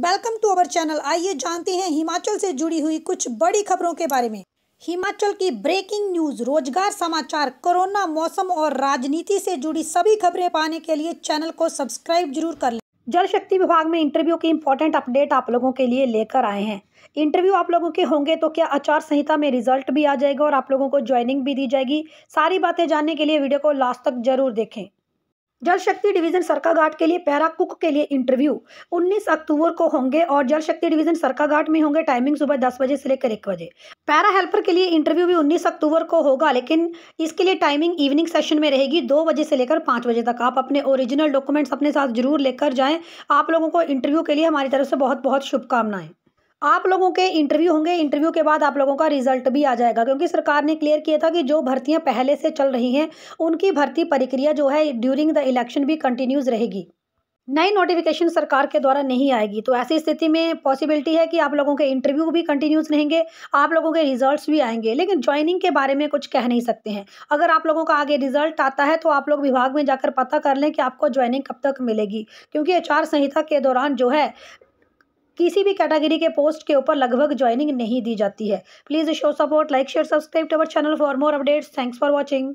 welcome to our channel आइए जानते हैं हिमाचल से जुड़ी हुई कुछ बड़ी खबरों के बारे में हिमाचल की ब्रेकिंग न्यूज रोजगार समाचार कोरोना मौसम और राजनीति से जुड़ी सभी खबरें पाने के लिए चैनल को सब्सक्राइब जरूर कर लें जल शक्ति विभाग में इंटरव्यू के इम्पोर्टेंट अपडेट आप लोगों के लिए लेकर आए हैं इंटरव्यू आप लोगों के होंगे तो क्या आचार संहिता में रिजल्ट भी आ जाएगा और आप लोगों को ज्वाइनिंग भी दी जाएगी सारी बातें जानने के लिए वीडियो को लास्ट तक जरूर देखें जल शक्ति डिवीजन सरकाघाट के लिए पैरा कुक के लिए इंटरव्यू 19 अक्टूबर को होंगे और जल शक्ति डिवीजन सरकाघाट में होंगे टाइमिंग सुबह 10 बजे से लेकर एक बजे पैरा हेल्पर के लिए इंटरव्यू भी 19 अक्टूबर को होगा लेकिन इसके लिए टाइमिंग इवनिंग सेशन में रहेगी दो बजे से लेकर पाँच बजे तक आप अपने ओरिजिनल डॉक्यूमेंट्स अपने साथ जरूर लेकर जाएँ आप लोगों को इंटरव्यू के लिए हमारी तरफ से बहुत बहुत शुभकामनाएं आप लोगों के इंटरव्यू होंगे इंटरव्यू के बाद आप लोगों का रिजल्ट भी आ जाएगा क्योंकि सरकार ने क्लियर किया था कि जो भर्तियां पहले से चल रही हैं उनकी भर्ती प्रक्रिया जो है ड्यूरिंग द इलेक्शन भी कंटिन्यूज रहेगी नई नोटिफिकेशन सरकार के द्वारा नहीं आएगी तो ऐसी स्थिति में पॉसिबिलिटी है कि आप लोगों के इंटरव्यू भी कंटिन्यूस रहेंगे आप लोगों के रिजल्ट्स भी आएंगे लेकिन ज्वाइनिंग के बारे में कुछ कह नहीं सकते हैं अगर आप लोगों का आगे रिजल्ट आता है तो आप लोग विभाग में जाकर पता कर लें कि आपको ज्वाइनिंग कब तक मिलेगी क्योंकि एच संहिता के दौरान जो है किसी भी कैटेगरी के पोस्ट के ऊपर लगभग ज्वाइनिंग नहीं दी जाती है please show support like share subscribe to our channel for more updates thanks for watching